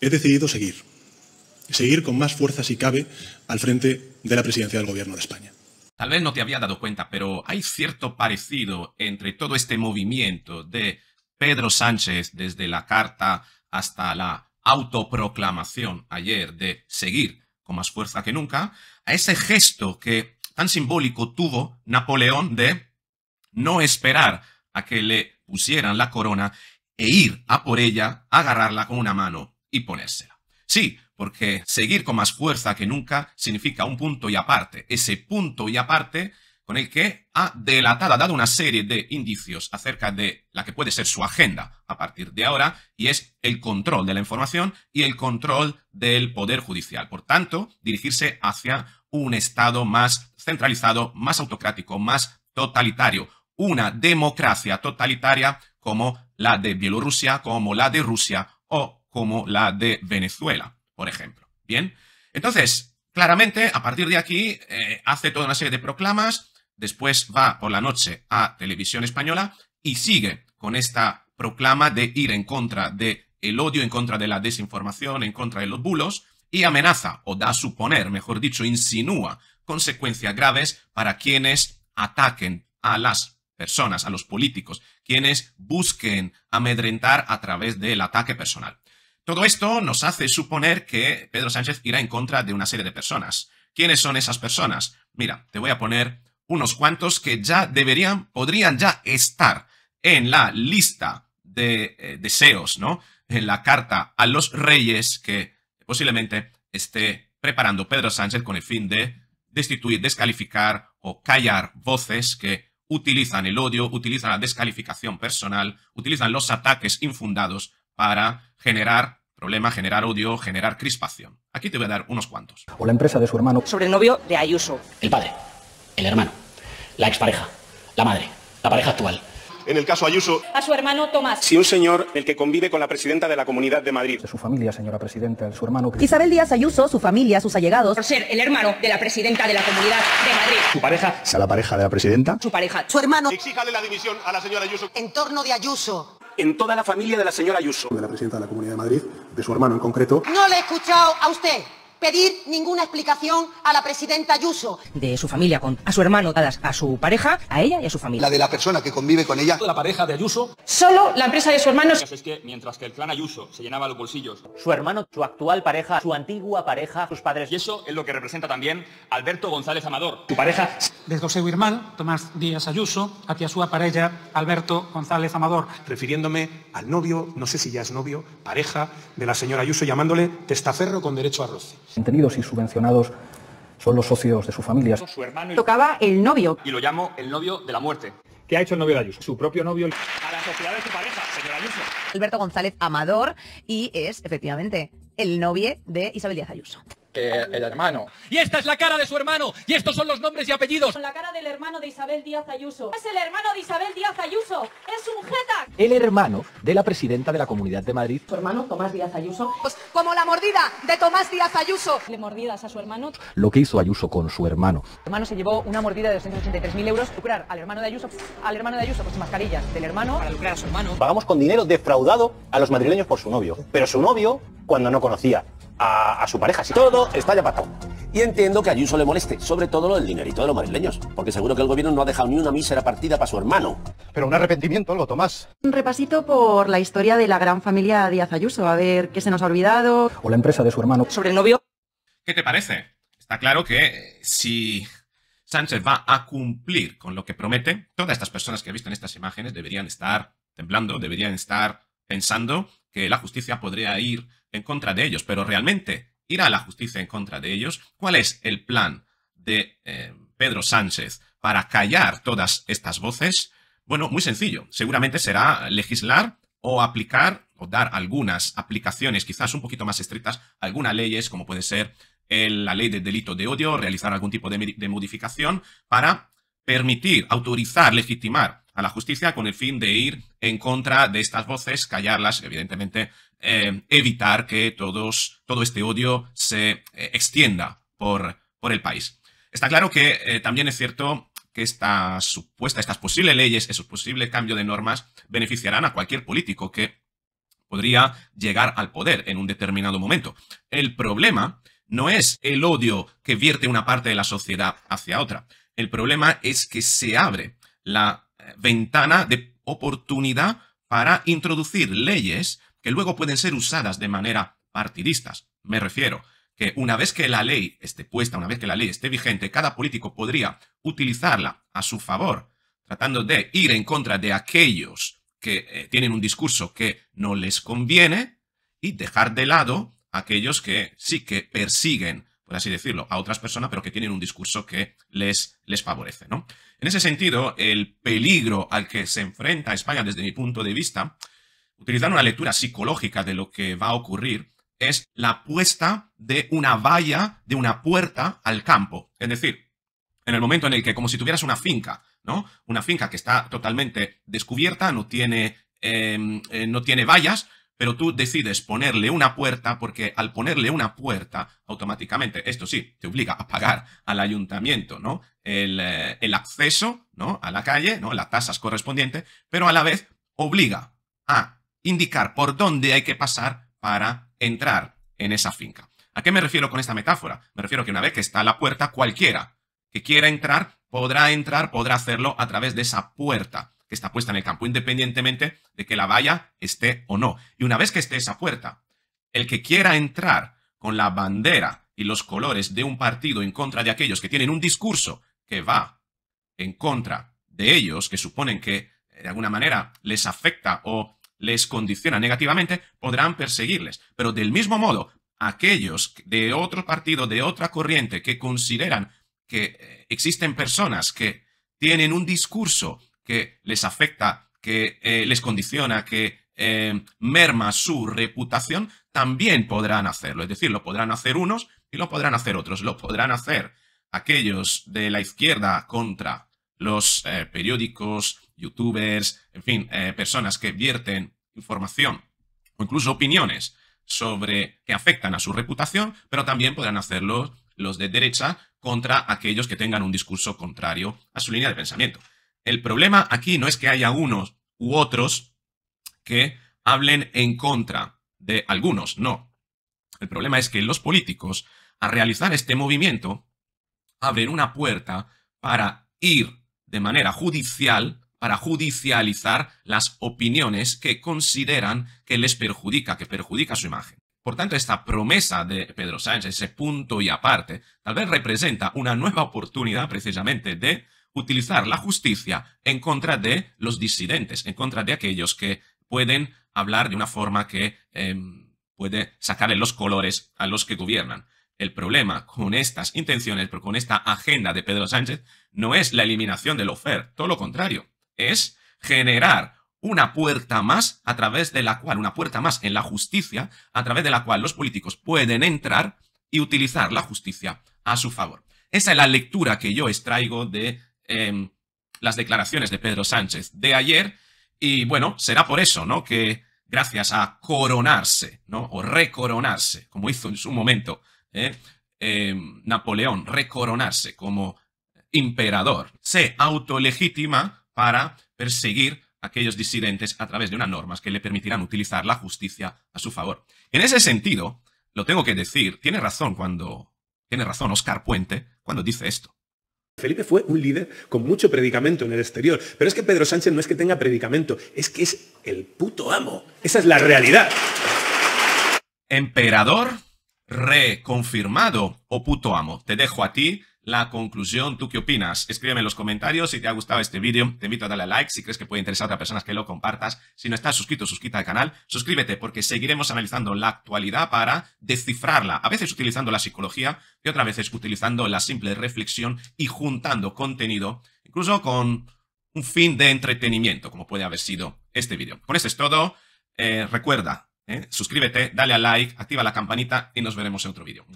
he decidido seguir, seguir con más fuerza si cabe al frente de la presidencia del Gobierno de España. Tal vez no te había dado cuenta, pero hay cierto parecido entre todo este movimiento de Pedro Sánchez desde la carta hasta la autoproclamación ayer de seguir con más fuerza que nunca, a ese gesto que tan simbólico tuvo Napoleón de no esperar a que le pusieran la corona e ir a por ella, agarrarla con una mano y ponérsela. Sí, porque seguir con más fuerza que nunca significa un punto y aparte, ese punto y aparte con el que ha delatado, ha dado una serie de indicios acerca de la que puede ser su agenda a partir de ahora, y es el control de la información y el control del Poder Judicial. Por tanto, dirigirse hacia un Estado más centralizado, más autocrático, más totalitario, una democracia totalitaria como la de Bielorrusia, como la de Rusia o como la de Venezuela, por ejemplo. Bien, entonces, claramente, a partir de aquí, eh, hace toda una serie de proclamas, después va por la noche a Televisión Española y sigue con esta proclama de ir en contra del el odio, en contra de la desinformación, en contra de los bulos, y amenaza, o da a suponer, mejor dicho, insinúa consecuencias graves para quienes ataquen a las personas, a los políticos, quienes busquen amedrentar a través del ataque personal. Todo esto nos hace suponer que Pedro Sánchez irá en contra de una serie de personas. ¿Quiénes son esas personas? Mira, te voy a poner unos cuantos que ya deberían, podrían ya estar en la lista de eh, deseos, ¿no? En la carta a los reyes que posiblemente esté preparando Pedro Sánchez con el fin de destituir, descalificar o callar voces que utilizan el odio, utilizan la descalificación personal, utilizan los ataques infundados para generar problema, generar odio, generar crispación. Aquí te voy a dar unos cuantos. O la empresa de su hermano. Sobre el novio de Ayuso. El padre, el hermano, la expareja, la madre, la pareja actual. En el caso Ayuso. A su hermano Tomás. Si un señor, el que convive con la presidenta de la Comunidad de Madrid. De su familia, señora presidenta, de su hermano. Isabel Díaz Ayuso, su familia, sus allegados. Por ser el hermano de la presidenta de la Comunidad de Madrid. Su pareja. Sea la pareja de la presidenta. Su pareja. Su hermano. Exíjale la dimisión a la señora Ayuso. En torno de Ayuso en toda la familia de la señora Ayuso. De la presidenta de la Comunidad de Madrid, de su hermano en concreto. No le he escuchado a usted pedir ninguna explicación a la presidenta Ayuso. De su familia, con, a su hermano, dadas a su pareja, a ella y a su familia. La de la persona que convive con ella. La pareja de Ayuso. Solo la empresa de su hermano. Es que mientras que el clan Ayuso se llenaba los bolsillos. Su hermano, su actual pareja, su antigua pareja, sus padres. Y eso es lo que representa también Alberto González Amador, su pareja. Desde José hermano, Tomás Díaz Ayuso, hacia su pareja, Alberto González Amador. Refiriéndome al novio, no sé si ya es novio, pareja de la señora Ayuso, llamándole testaferro con derecho a roce entendidos y subvencionados son los socios de su familia. Tocaba el novio. Y lo llamo el novio de la muerte. ¿Qué ha hecho el novio de Ayuso? Su propio novio. A su pareja, señor Ayuso. Alberto González Amador y es, efectivamente, el novio de Isabel Díaz Ayuso que el hermano. Y esta es la cara de su hermano, y estos son los nombres y apellidos. Con la cara del hermano de Isabel Díaz Ayuso. Es el hermano de Isabel Díaz Ayuso, es un jeta. El hermano de la presidenta de la Comunidad de Madrid. Su hermano, Tomás Díaz Ayuso. Pues, como la mordida de Tomás Díaz Ayuso. Le mordidas a su hermano. Lo que hizo Ayuso con su hermano. Su hermano se llevó una mordida de 283.000 euros. Lucrar al hermano de Ayuso, al hermano de Ayuso, pues mascarillas del hermano. Para lucrar a su hermano. Pagamos con dinero defraudado a los madrileños por su novio. Pero su novio, cuando no conocía a, su pareja. Si todo está ya pactado. Y entiendo que a Ayuso le moleste, sobre todo lo del dinerito de los madrileños, porque seguro que el gobierno no ha dejado ni una mísera partida para su hermano. Pero un arrepentimiento, algo, Tomás. Un repasito por la historia de la gran familia Díaz Ayuso, a ver qué se nos ha olvidado. O la empresa de su hermano. Sobre el novio. ¿Qué te parece? Está claro que eh, si Sánchez va a cumplir con lo que promete, todas estas personas que he visto en estas imágenes deberían estar temblando, deberían estar pensando que la justicia podría ir en contra de ellos, pero realmente irá la justicia en contra de ellos. ¿Cuál es el plan de eh, Pedro Sánchez para callar todas estas voces? Bueno, muy sencillo. Seguramente será legislar o aplicar o dar algunas aplicaciones quizás un poquito más estrictas, algunas leyes como puede ser la ley de delito de odio, realizar algún tipo de modificación para permitir, autorizar, legitimar a la justicia con el fin de ir en contra de estas voces, callarlas, evidentemente, eh, evitar que todos, todo este odio se eh, extienda por, por, el país. Está claro que eh, también es cierto que estas posibles leyes, esos posibles cambios de normas beneficiarán a cualquier político que podría llegar al poder en un determinado momento. El problema no es el odio que vierte una parte de la sociedad hacia otra. El problema es que se abre la ventana de oportunidad para introducir leyes que luego pueden ser usadas de manera partidistas. Me refiero que una vez que la ley esté puesta, una vez que la ley esté vigente, cada político podría utilizarla a su favor, tratando de ir en contra de aquellos que eh, tienen un discurso que no les conviene y dejar de lado aquellos que sí que persiguen por así decirlo, a otras personas, pero que tienen un discurso que les, les favorece, ¿no? En ese sentido, el peligro al que se enfrenta España desde mi punto de vista, utilizando una lectura psicológica de lo que va a ocurrir, es la puesta de una valla, de una puerta al campo. Es decir, en el momento en el que, como si tuvieras una finca, ¿no? Una finca que está totalmente descubierta, no tiene, eh, eh, no tiene vallas, pero tú decides ponerle una puerta porque al ponerle una puerta, automáticamente, esto sí, te obliga a pagar al ayuntamiento, ¿no? El, eh, acceso, ¿no? A la calle, ¿no? Las tasas correspondientes, pero a la vez obliga a indicar por dónde hay que pasar para entrar en esa finca. ¿A qué me refiero con esta metáfora? Me refiero que una vez que está la puerta, cualquiera que quiera entrar, podrá entrar, podrá hacerlo a través de esa puerta que está puesta en el campo, independientemente de que la valla esté o no. Y una vez que esté esa puerta, el que quiera entrar con la bandera y los colores de un partido en contra de aquellos que tienen un discurso que va en contra de ellos, que suponen que de alguna manera les afecta o les condiciona negativamente, podrán perseguirles. Pero del mismo modo, aquellos de otro partido, de otra corriente, que consideran que eh, existen personas que tienen un discurso que les afecta, que eh, les condiciona, que eh, merma su reputación, también podrán hacerlo. Es decir, lo podrán hacer unos y lo podrán hacer otros. Lo podrán hacer aquellos de la izquierda contra los eh, periódicos, youtubers, en fin, personas que vierten información o incluso opiniones sobre que afectan a su reputación, pero también podrán hacerlo los de derecha contra aquellos que tengan un discurso contrario a su línea de pensamiento. El problema aquí no es que haya unos u otros que hablen en contra de algunos, no. El problema es que los políticos, al realizar este movimiento, abren una puerta para ir de manera judicial, para judicializar las opiniones que consideran que les perjudica, que perjudica su imagen. Por tanto, esta promesa de Pedro Sánchez, ese punto y aparte, tal vez representa una nueva oportunidad precisamente de utilizar la justicia en contra de los disidentes, en contra de aquellos que pueden hablar de una forma que puede em, puede sacarle los colores a los que gobiernan. El problema con estas intenciones, pero con esta agenda de Pedro Sánchez, no es la eliminación del ofer, todo lo contrario, es generar una puerta más a través de la cual, una puerta más en la justicia, a través de la cual los políticos pueden entrar y utilizar la justicia a su favor. Esa es la lectura que yo extraigo de Em, las declaraciones de Pedro Sánchez de ayer. Y bueno, será por eso, ¿no? Que gracias a coronarse, ¿no? O recoronarse, como hizo en su momento ¿eh? em, Napoleón, recoronarse como emperador se autolegítima para perseguir a aquellos disidentes a través de unas normas que le permitirán utilizar la justicia a su favor. En ese sentido, lo tengo que decir, tiene razón cuando tiene razón Oscar Puente cuando dice esto. Felipe fue un líder con mucho predicamento en el exterior. Pero es que Pedro Sánchez no es que tenga predicamento, es que es el puto amo. Esa es la realidad. Emperador reconfirmado o oh puto amo. Te dejo a ti la conclusión. ¿Tú qué opinas? Escríbeme en los comentarios si te ha gustado este vídeo. Te invito a darle a like si crees que puede interesar a otras personas que lo compartas. Si no estás suscrito, suscríbete al canal. Suscríbete porque seguiremos analizando la actualidad para descifrarla, a veces utilizando la psicología y otras veces utilizando la simple reflexión y juntando contenido, incluso con un fin de entretenimiento, como puede haber sido este vídeo. Con esto es todo. Eh, recuerda, eh, suscríbete, dale a like, activa la campanita y nos veremos en otro vídeo.